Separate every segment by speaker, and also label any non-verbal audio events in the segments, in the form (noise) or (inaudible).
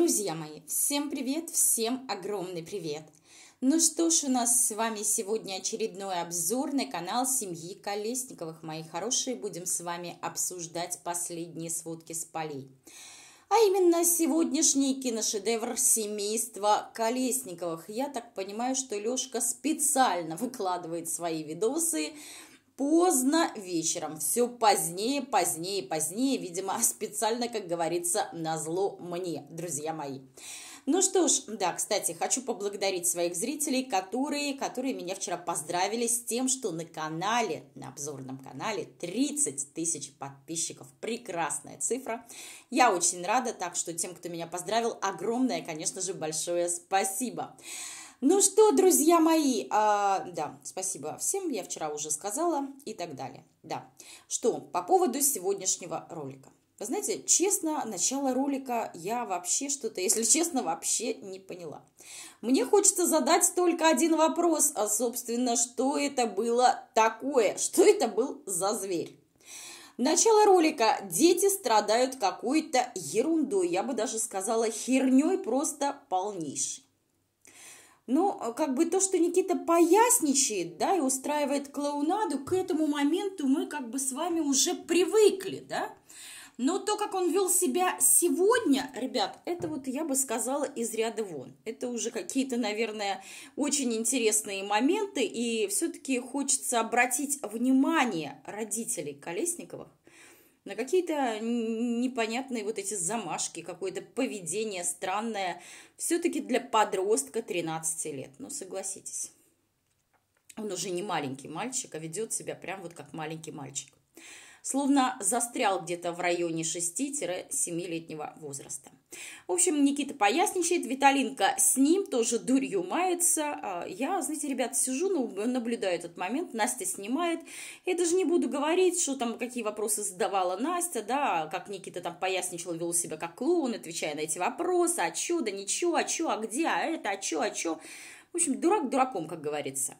Speaker 1: Друзья мои, всем привет, всем огромный привет! Ну что ж, у нас с вами сегодня очередной обзор на канал семьи Колесниковых. Мои хорошие, будем с вами обсуждать последние сводки с полей. А именно сегодняшний киношедевр семейства Колесниковых. Я так понимаю, что Лешка специально выкладывает свои видосы поздно вечером, все позднее, позднее, позднее, видимо, (laughs) специально, как говорится, на зло мне, друзья мои. Ну что ж, да, кстати, хочу поблагодарить своих зрителей, которые, которые меня вчера поздравили с тем, что на канале, на обзорном канале 30 тысяч подписчиков. Прекрасная цифра. Я очень рада, так что тем, кто меня поздравил, огромное, конечно же, большое спасибо. Спасибо. Ну что, друзья мои, а, да, спасибо всем, я вчера уже сказала и так далее. Да, что по поводу сегодняшнего ролика. Вы знаете, честно, начало ролика я вообще что-то, если честно, вообще не поняла. Мне хочется задать только один вопрос, а, собственно, что это было такое? Что это был за зверь? Начало ролика. Дети страдают какой-то ерундой, я бы даже сказала херней просто полнейшей. Но ну, а, как бы то, что Никита поясничает, да, и устраивает клоунаду, к этому моменту мы как бы с вами уже привыкли, да. Но то, как он вел себя сегодня, ребят, это вот я бы сказала из ряда вон. Это уже какие-то, наверное, очень интересные моменты, и все-таки хочется обратить внимание родителей Колесниковых на какие-то непонятные вот эти замашки, какое-то поведение странное. Все-таки для подростка 13 лет, ну согласитесь. Он уже не маленький мальчик, а ведет себя прям вот как маленький мальчик словно застрял где-то в районе 6-7-летнего возраста. В общем, Никита поясничает, Виталинка с ним тоже дурью мается. А, я, знаете, ребят, сижу, ну, наблюдаю этот момент, Настя снимает. Я даже не буду говорить, что там, какие вопросы задавала Настя, да, как Никита там поясничал, вел себя как клоун, отвечая на эти вопросы, а чудо, ничего, а чё, а где, а это, а чё, а чё. В общем, дурак дураком, как говорится.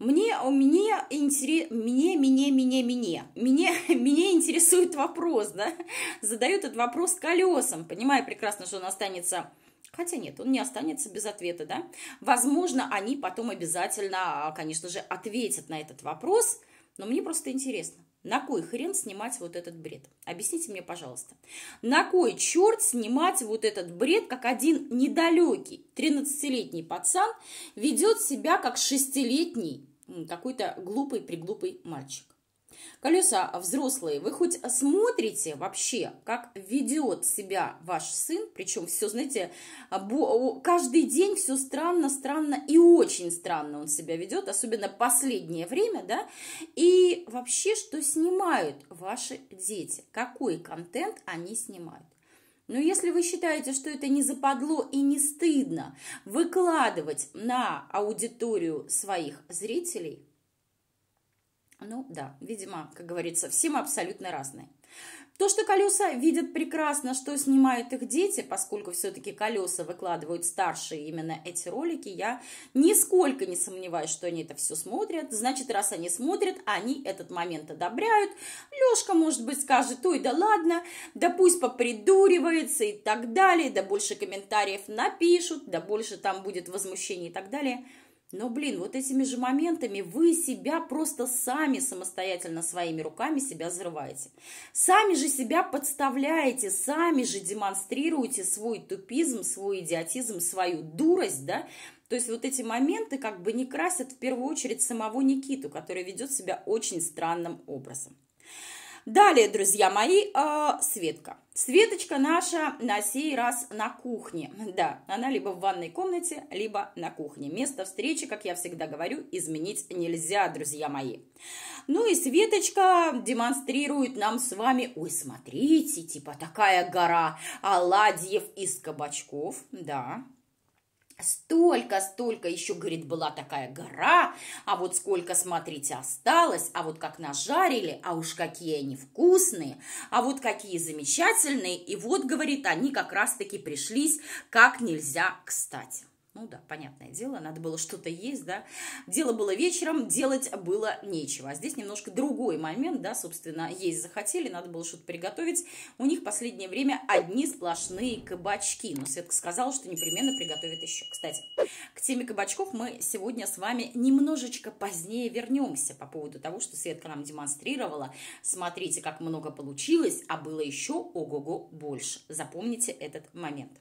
Speaker 1: Мне, у меня интерес, мне, мне, мне, мне, мне, (laughs) мне интересует вопрос, да, задают этот вопрос колесам, понимая прекрасно, что он останется Хотя нет, он не останется без ответа, да? Возможно, они потом обязательно, конечно же, ответят на этот вопрос, но мне просто интересно, на кой хрен снимать вот этот бред? Объясните мне, пожалуйста. На кой черт снимать вот этот бред, как один недалекий 13-летний пацан ведет себя как 6-летний какой-то глупый-приглупый мальчик. Колеса взрослые, вы хоть смотрите вообще, как ведет себя ваш сын, причем все, знаете, каждый день все странно, странно и очень странно он себя ведет, особенно последнее время, да, и вообще, что снимают ваши дети, какой контент они снимают. Но если вы считаете, что это не западло и не стыдно выкладывать на аудиторию своих зрителей, ну да, видимо, как говорится, все мы абсолютно разные. То, что колеса видят прекрасно, что снимают их дети, поскольку все-таки колеса выкладывают старшие именно эти ролики, я нисколько не сомневаюсь, что они это все смотрят. Значит, раз они смотрят, они этот момент одобряют. Лешка, может быть, скажет, ой, да ладно, да пусть попридуривается и так далее, да больше комментариев напишут, да больше там будет возмущений и так далее – но, блин, вот этими же моментами вы себя просто сами самостоятельно своими руками себя взрываете. Сами же себя подставляете, сами же демонстрируете свой тупизм, свой идиотизм, свою дурость, да? То есть вот эти моменты как бы не красят в первую очередь самого Никиту, который ведет себя очень странным образом. Далее, друзья мои, э, Светка. Светочка наша на сей раз на кухне. Да, она либо в ванной комнате, либо на кухне. Место встречи, как я всегда говорю, изменить нельзя, друзья мои. Ну и Светочка демонстрирует нам с вами, ой, смотрите, типа такая гора оладьев из кабачков, да, Столько, столько еще, говорит, была такая гора, а вот сколько, смотрите, осталось, а вот как нажарили, а уж какие они вкусные, а вот какие замечательные, и вот, говорит, они как раз-таки пришлись как нельзя кстати. Ну да, понятное дело, надо было что-то есть, да. Дело было вечером, делать было нечего. А здесь немножко другой момент, да, собственно, есть захотели, надо было что-то приготовить. У них в последнее время одни сплошные кабачки. Но Светка сказала, что непременно приготовит еще. Кстати, к теме кабачков мы сегодня с вами немножечко позднее вернемся по поводу того, что Светка нам демонстрировала. Смотрите, как много получилось, а было еще ого-го больше. Запомните этот момент. Момент.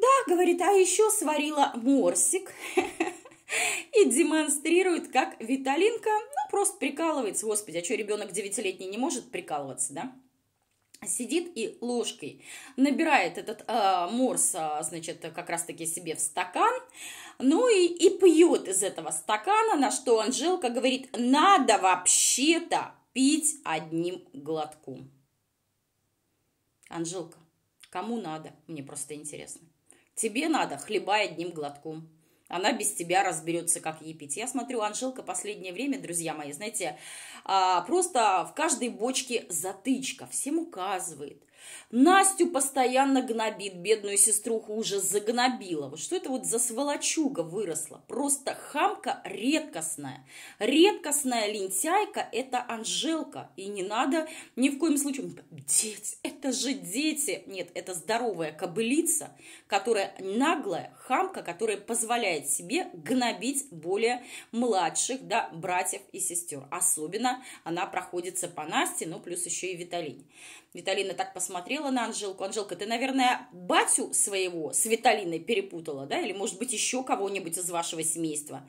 Speaker 1: Да, говорит, а еще сварила морсик. (laughs) И демонстрирует, как Виталинка, ну, просто прикалывается. Господи, а что ребенок 9-летний не может прикалываться, да? сидит и ложкой набирает этот э, морс, а, значит, как раз-таки себе в стакан, ну и, и пьет из этого стакана, на что Анжелка говорит, надо вообще-то пить одним глотком. Анжелка, кому надо? Мне просто интересно. Тебе надо хлеба одним глотком. Она без тебя разберется, как ей пить. Я смотрю, Анжелка последнее время, друзья мои, знаете, а, просто в каждой бочке затычка. Всем указывает. Настю постоянно гнобит, бедную сеструху уже загнобила. Вот что это вот за сволочуга выросла? Просто хамка редкостная. Редкостная лентяйка – это Анжелка. И не надо ни в коем случае... Дети, это же дети! Нет, это здоровая кобылица, которая наглая, хамка, которая позволяет себе гнобить более младших да, братьев и сестер. Особенно она проходится по Насте, но ну, плюс еще и Виталине. Виталина так посмотрела на Анжелку, Анжелка, ты, наверное, батю своего с Виталиной перепутала, да? Или, может быть, еще кого-нибудь из вашего семейства?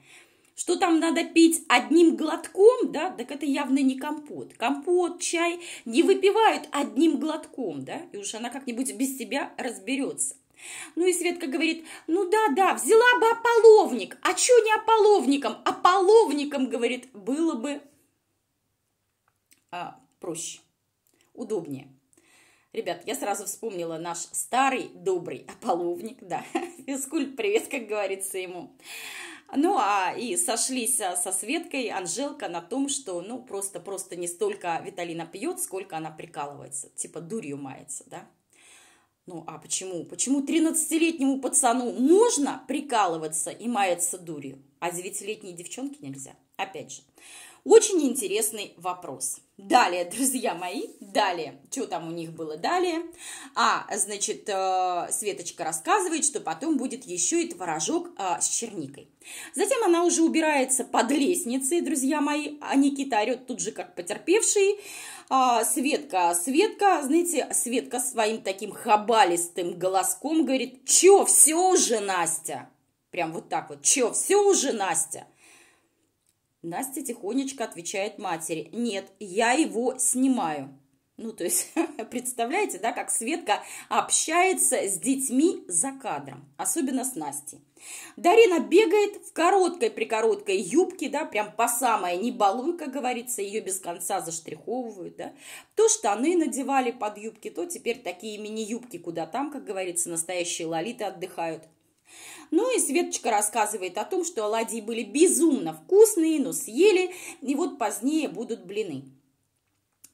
Speaker 1: Что там надо пить одним глотком, да? Так это явно не компот. Компот, чай не выпивают одним глотком, да? И уж она как-нибудь без тебя разберется. Ну и Светка говорит, ну да-да, взяла бы ополовник. А чё не ополовником? Ополовником, говорит, было бы а, проще удобнее. Ребят, я сразу вспомнила наш старый, добрый половник, да, физкульт, (laughs) привет, как говорится ему. Ну, а и сошлись а, со Светкой Анжелка на том, что, ну, просто-просто не столько Виталина пьет, сколько она прикалывается, типа дурью мается, да. Ну, а почему? Почему 13-летнему пацану можно прикалываться и маяться дурью, а 9-летней девчонке нельзя? Опять же, очень интересный вопрос. Далее, друзья мои, далее, что там у них было далее? А, значит, э, Светочка рассказывает, что потом будет еще и творожок э, с черникой. Затем она уже убирается под лестницей, друзья мои, а Никита орет тут же как потерпевший. А, Светка, Светка, знаете, Светка своим таким хабалистым голоском говорит, «Чё, все уже, Настя?» Прям вот так вот, «Чё, все уже, Настя?» Настя тихонечко отвечает матери, нет, я его снимаю. Ну, то есть, (laughs) представляете, да, как Светка общается с детьми за кадром, особенно с Настей. Дарина бегает в короткой-прикороткой юбке, да, прям по самое, не балуй, как говорится, ее без конца заштриховывают, да. То штаны надевали под юбки, то теперь такие мини-юбки, куда там, как говорится, настоящие лолиты отдыхают – ну и Светочка рассказывает о том, что оладьи были безумно вкусные, но съели, и вот позднее будут блины.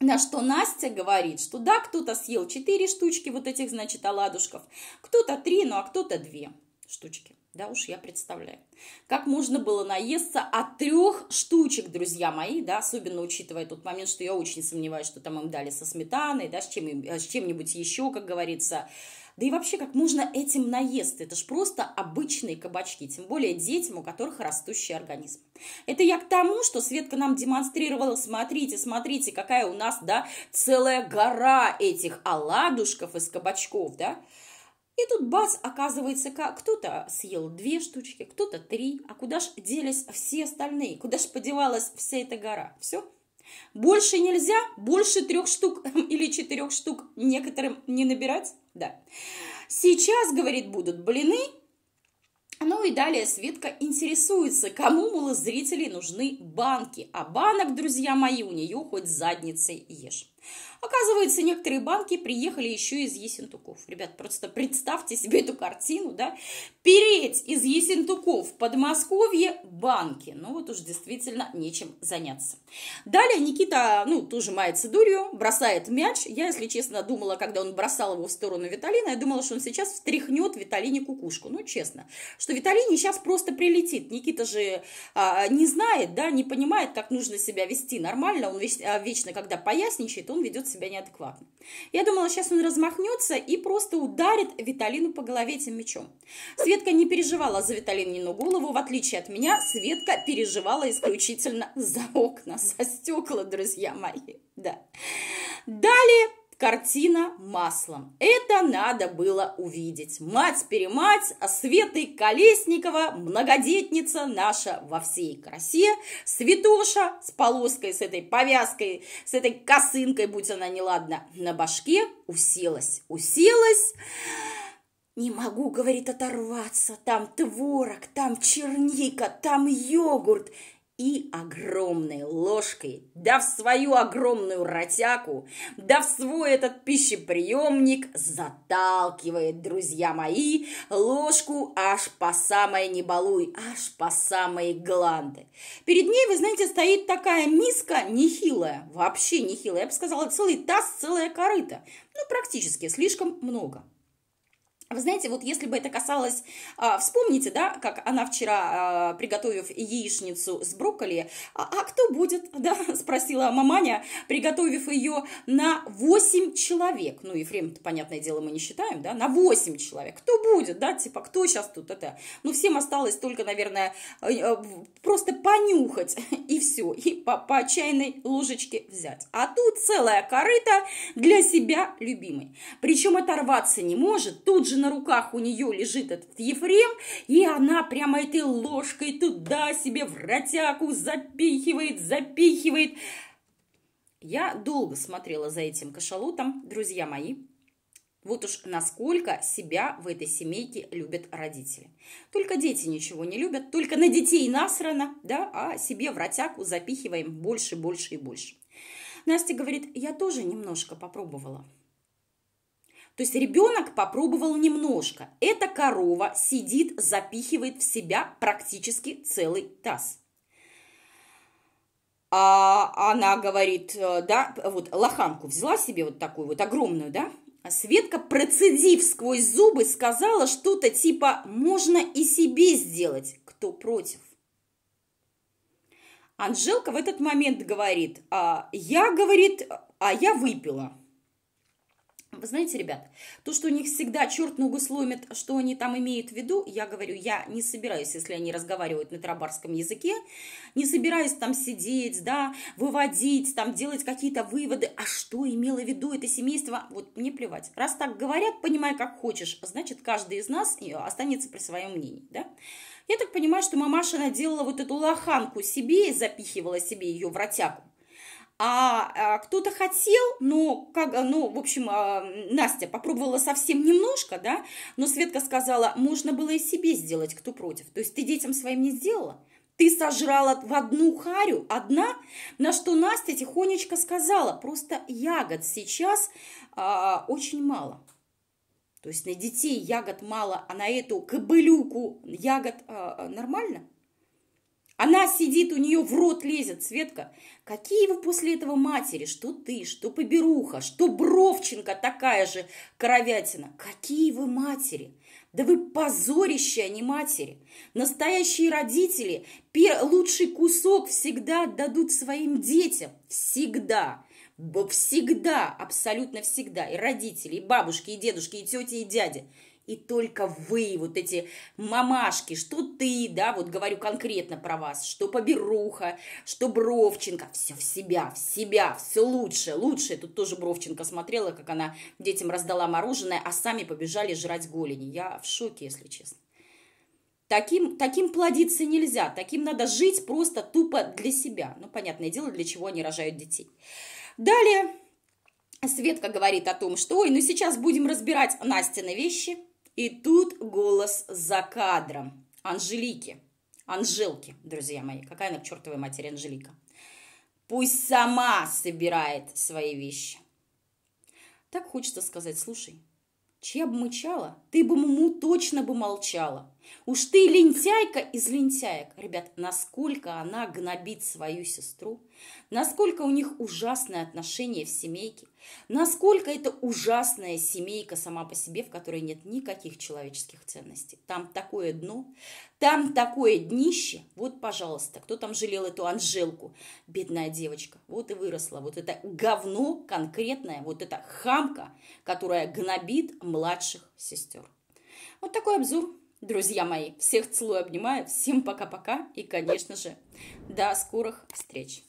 Speaker 1: На что Настя говорит, что да, кто-то съел 4 штучки вот этих, значит, оладушков, кто-то 3, ну а кто-то 2 штучки. Да уж, я представляю. Как можно было наесться от трех штучек, друзья мои, да, особенно учитывая тот момент, что я очень сомневаюсь, что там им дали со сметаной, да, с чем-нибудь чем еще, как говорится, да и вообще, как можно этим наесться? Это ж просто обычные кабачки, тем более детям, у которых растущий организм. Это я к тому, что Светка нам демонстрировала, смотрите, смотрите, какая у нас, да, целая гора этих оладушков из кабачков, да. И тут бац, оказывается, кто-то съел две штучки, кто-то три, а куда ж делись все остальные, куда ж подевалась вся эта гора, все, больше нельзя, больше трех штук (laughs) или четырех штук некоторым не набирать. Да. Сейчас, говорит, будут блины. Ну и далее Светка интересуется, кому, мол, зрителей нужны банки. А банок, друзья мои, у нее хоть задницей ешь. Оказывается, некоторые банки приехали еще из Есентуков. Ребят, просто представьте себе эту картину, да? Переть из Есентуков в Подмосковье банки. Ну вот уж действительно нечем заняться. Далее Никита, ну, тоже мается дурью, бросает мяч. Я, если честно, думала, когда он бросал его в сторону Виталина, я думала, что он сейчас встряхнет Виталине кукушку. Ну, честно, что Виталине сейчас просто прилетит. Никита же а, не знает, да, не понимает, как нужно себя вести нормально. Он вечно, а, вечно когда поясничает, он он ведет себя неадекватно. Я думала, сейчас он размахнется и просто ударит Виталину по голове этим мечом. Светка не переживала за Виталинину голову, в отличие от меня, Светка переживала исключительно за окна, (laughs) за стекла, друзья мои. Да. Далее Картина маслом. Это надо было увидеть. Мать-перемать, а Светы Колесникова, многодетница наша во всей красе, Светоша с полоской, с этой повязкой, с этой косынкой, будь она неладна, на башке уселась, уселась. Не могу, говорит, оторваться. Там творог, там черника, там йогурт и огромной ложкой, да в свою огромную ротяку, да в свой этот пищеприемник заталкивает, друзья мои, ложку аж по самой небалуй, аж по самой гланды. Перед ней, вы знаете, стоит такая миска нехилая, вообще нехилая, я бы сказала, целый таз, целая корыта. Ну, практически, слишком много. Вы знаете, вот если бы это касалось, а, вспомните, да, как она вчера, а, приготовив яичницу с брокколи, а, а кто будет, (laughs) да, спросила маманя, приготовив ее на 8 человек. Ну, Ефрем, понятное дело, мы не считаем, да, на 8 человек. Кто будет, да, типа, кто сейчас тут это? Ну, всем осталось только, наверное, э, э, просто понюхать (laughs) и все, и по, по чайной ложечке взять. А тут целая корыта для себя любимой. Причем оторваться не может, тут же же на руках у нее лежит этот Ефрем, и она прямо этой ложкой туда себе в ротяку запихивает, запихивает. Я долго смотрела за этим кашалотом, друзья мои. Вот уж насколько себя в этой семейке любят родители. Только дети ничего не любят, только на детей насрано, да, а себе в ротяку запихиваем больше, больше и больше. Настя говорит, я тоже немножко попробовала. То есть ребенок попробовал немножко. Эта корова сидит, запихивает в себя практически целый таз. А она говорит, э, да, вот лоханку взяла себе вот такую вот огромную, да, а Светка, процедив сквозь зубы, сказала что-то типа «можно и себе сделать, кто против». Анжелка в этот момент говорит а «я, говорит, а я выпила». Вы знаете, ребят, то, что у них всегда черт ногу сломит, что они там имеют в виду, я говорю, я не собираюсь, если они разговаривают на тарабарском языке, не собираюсь там сидеть, да, выводить, там делать какие-то выводы, а что имело в виду это семейство, вот мне плевать. Раз так говорят, понимай, как хочешь, значит, каждый из нас э, останется при своем мнении, да. Я так понимаю, что мамаша наделала вот эту лоханку себе и запихивала себе ее в ротяку. А, а кто-то хотел, но, как, а, ну, в общем, а, Настя попробовала совсем немножко, да, но Светка сказала, можно было и себе сделать, кто против. То есть ты детям своим не сделала? Ты сожрала в одну харю, одна, на что Настя тихонечко сказала, просто ягод сейчас а, очень мало. То есть на детей ягод мало, а на эту кобылюку ягод а, нормально – она сидит, у нее в рот лезет, Светка. Какие вы после этого матери? Что ты, что поберуха, что Бровченко такая же коровятина? Какие вы матери? Да вы позорище, а не матери. Настоящие родители лучший кусок всегда отдадут своим детям. Всегда. Всегда, абсолютно всегда. И родители, и бабушки, и дедушки, и тети, и дяди. И только вы, вот эти мамашки, что ты, да, вот говорю конкретно про вас, что Поберуха, что Бровченко, все в себя, в себя, все лучше, лучше. Тут тоже Бровченко смотрела, как она детям раздала мороженое, а сами побежали жрать голени. Я в шоке, если честно. Таким, таким плодиться нельзя, таким надо жить просто тупо для себя. Ну, понятное дело, для чего они рожают детей. Далее Светка говорит о том, что, ой, ну сейчас будем разбирать Настины вещи – и тут голос за кадром. Анжелики. Анжелки, друзья мои. Какая она к чертовой матери Анжелика. Пусть сама собирает свои вещи. Так хочется сказать, слушай, чья бы мычала, ты бы муму точно бы молчала. Уж ты лентяйка из лентяек. Ребят, насколько она гнобит свою сестру, насколько у них ужасные отношения в семейке, Насколько это ужасная семейка сама по себе, в которой нет никаких человеческих ценностей. Там такое дно, там такое днище. Вот, пожалуйста, кто там жалел эту Анжелку? Бедная девочка. Вот и выросла. Вот это говно конкретное, вот эта хамка, которая гнобит младших сестер. Вот такой обзор, друзья мои. Всех целую, обнимаю. Всем пока-пока. И, конечно же, до скорых встреч.